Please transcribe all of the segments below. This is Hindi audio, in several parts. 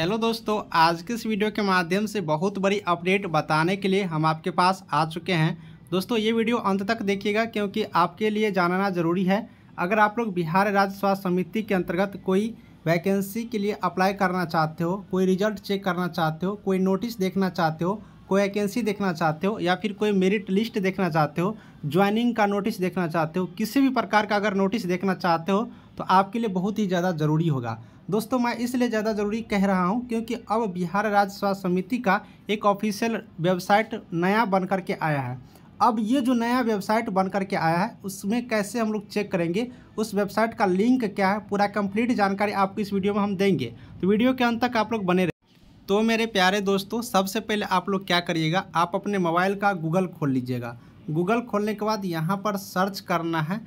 हेलो दोस्तों आज के इस वीडियो के माध्यम से बहुत बड़ी अपडेट बताने के लिए हम आपके पास आ चुके हैं दोस्तों ये वीडियो अंत तक देखिएगा क्योंकि आपके लिए जानना ज़रूरी है अगर आप लोग बिहार राज्य स्वास्थ्य समिति के अंतर्गत कोई वैकेंसी के लिए अप्लाई करना चाहते हो कोई रिजल्ट चेक करना चाहते हो कोई नोटिस देखना चाहते हो कोई वैकेंसी देखना चाहते हो या फिर कोई मेरिट लिस्ट देखना चाहते हो ज्वाइनिंग का नोटिस देखना चाहते हो किसी भी प्रकार का अगर नोटिस देखना चाहते हो तो आपके लिए बहुत ही ज़्यादा ज़रूरी होगा दोस्तों मैं इसलिए ज़्यादा ज़रूरी कह रहा हूँ क्योंकि अब बिहार राज्य स्वास्थ्य समिति का एक ऑफिशियल वेबसाइट नया बन कर के आया है अब ये जो नया वेबसाइट बन कर के आया है उसमें कैसे हम लोग चेक करेंगे उस वेबसाइट का लिंक क्या है पूरा कंप्लीट जानकारी आपको इस वीडियो में हम देंगे तो वीडियो के अंत तक आप लोग बने रहे तो मेरे प्यारे दोस्तों सबसे पहले आप लोग क्या करिएगा आप अपने मोबाइल का गूगल खोल लीजिएगा गूगल खोलने के बाद यहाँ पर सर्च करना है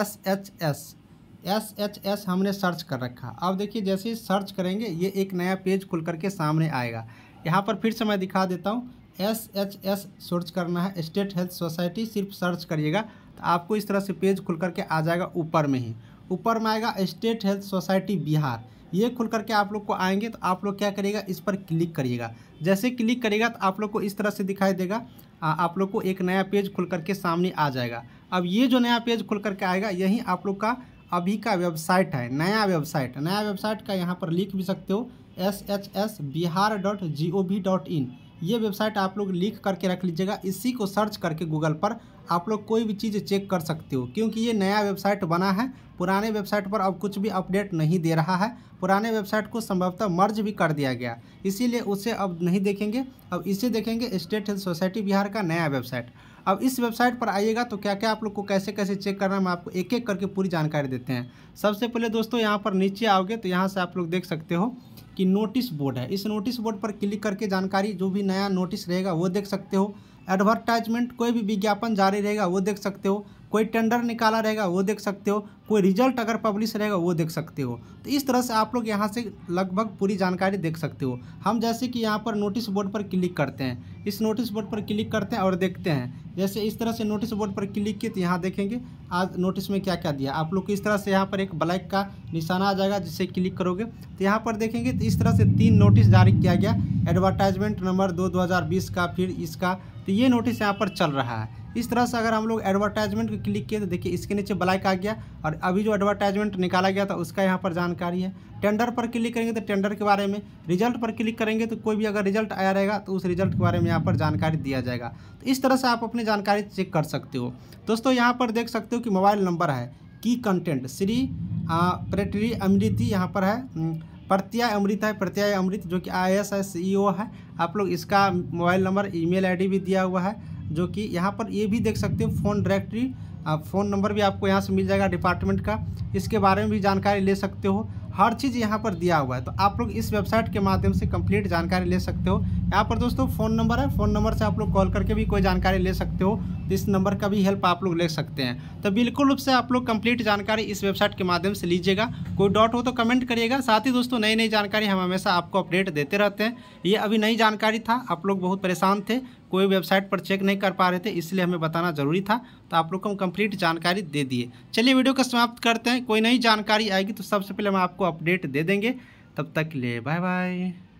S H S S H S हमने सर्च कर रखा अब देखिए जैसे ही सर्च करेंगे ये एक नया पेज खुल करके सामने आएगा यहाँ पर फिर से मैं दिखा देता हूँ एस एच एस सर्च करना है स्टेट हेल्थ सोसाइटी सिर्फ सर्च करिएगा तो आपको इस तरह से पेज खुल करके आ जाएगा ऊपर में ही ऊपर में आएगा स्टेट हेल्थ सोसाइटी बिहार ये खुल करके आप लोग को आएंगे तो आप लोग क्या करिएगा इस पर क्लिक करिएगा जैसे क्लिक करिएगा तो आप लोग को इस तरह से दिखाई देगा आप लोग को एक नया पेज खुल करके सामने आ जाएगा अब ये जो नया पेज खुल करके आएगा यही आप लोग का अभी का वेबसाइट है नया वेबसाइट नया वेबसाइट का यहाँ पर लिख भी सकते हो S H S Bihar dot G O V dot in ये वेबसाइट आप लोग लिख करके रख लीजिएगा इसी को सर्च करके गूगल पर आप लोग कोई भी चीज़ चेक कर सकते हो क्योंकि ये नया वेबसाइट बना है पुराने वेबसाइट पर अब कुछ भी अपडेट नहीं दे रहा है पुराने वेबसाइट को संभवतः मर्ज भी कर दिया गया इसीलिए उसे अब नहीं देखेंगे अब इसे देखेंगे स्टेट हेल्थ सोसाइटी बिहार का नया वेबसाइट अब इस वेबसाइट पर आइएगा तो क्या क्या आप लोग को कैसे कैसे चेक करना है मैं आपको एक एक करके पूरी जानकारी देते हैं सबसे पहले दोस्तों यहाँ पर नीचे आओगे तो यहाँ से आप लोग देख सकते हो कि नोटिस बोर्ड है इस नोटिस बोर्ड पर क्लिक करके जानकारी जो भी नया नोटिस रहेगा वो देख सकते हो एडवर्टाइजमेंट कोई भी विज्ञापन जारी रहेगा वो देख सकते हो कोई टेंडर निकाला रहेगा वो देख सकते हो कोई रिजल्ट अगर पब्लिश रहेगा वो देख सकते हो तो इस तरह से आप लोग यहाँ से लगभग पूरी जानकारी देख सकते हो हम जैसे कि यहाँ पर नोटिस बोर्ड पर क्लिक करते हैं इस नोटिस बोर्ड पर क्लिक करते हैं और देखते हैं जैसे इस तरह से नोटिस बोर्ड पर क्लिक किए तो यहाँ देखेंगे आज नोटिस में क्या क्या दिया आप लोग को इस तरह से यहाँ पर एक ब्लैक का निशाना आ जाएगा जिससे क्लिक करोगे तो यहाँ पर देखेंगे तो इस तरह से तीन नोटिस जारी किया गया एडवर्टाइजमेंट नंबर दो दो का फिर इसका तो ये नोटिस यहाँ पर चल रहा है इस तरह से अगर हम लोग एडवर्टाइजमेंट को क्लिक किए तो देखिए इसके नीचे ब्लैक आ गया और अभी जो एडवर्टाइजमेंट निकाला गया था उसका यहाँ पर जानकारी है टेंडर पर क्लिक करेंगे तो टेंडर के बारे में रिजल्ट पर क्लिक करेंगे तो कोई भी अगर रिजल्ट आया रहेगा तो उस रिजल्ट के बारे में यहाँ पर जानकारी दिया जाएगा तो इस तरह से आप अपनी जानकारी चेक कर सकते हो दोस्तों यहाँ पर देख सकते हो कि मोबाइल नंबर है की कंटेंट श्री प्रेटरी अमृति यहाँ पर है हम्म, प्रत्यय अमृत है प्रत्यय अमृत जो कि आई एस e है आप लोग इसका मोबाइल नंबर ईमेल आईडी भी दिया हुआ है जो कि यहाँ पर ये भी देख सकते हो फ़ोन डायरेक्टरी आप फ़ोन नंबर भी आपको यहाँ से मिल जाएगा डिपार्टमेंट का इसके बारे में भी जानकारी ले सकते हो हर चीज़ यहाँ पर दिया हुआ है तो आप लोग इस वेबसाइट के माध्यम से कंप्लीट जानकारी ले सकते हो यहाँ पर दोस्तों फ़ोन नंबर है फ़ोन नंबर से आप लोग कॉल करके भी कोई जानकारी ले सकते हो तो इस नंबर का भी हेल्प आप लोग ले सकते हैं तो बिल्कुल रूप से आप लोग कंप्लीट जानकारी इस वेबसाइट के माध्यम से लीजिएगा कोई डाउट हो तो कमेंट करिएगा साथ ही दोस्तों नई नई जानकारी हम हमेशा आपको अपडेट देते रहते हैं ये अभी नई जानकारी था आप लोग बहुत परेशान थे कोई वेबसाइट पर चेक नहीं कर पा रहे थे इसलिए हमें बताना ज़रूरी था तो आप लोग को हम कंप्लीट जानकारी दे दिए चलिए वीडियो को समाप्त करते हैं कोई नई जानकारी आएगी तो सबसे पहले हम आपको अपडेट दे देंगे तब तक के लिए बाय बाय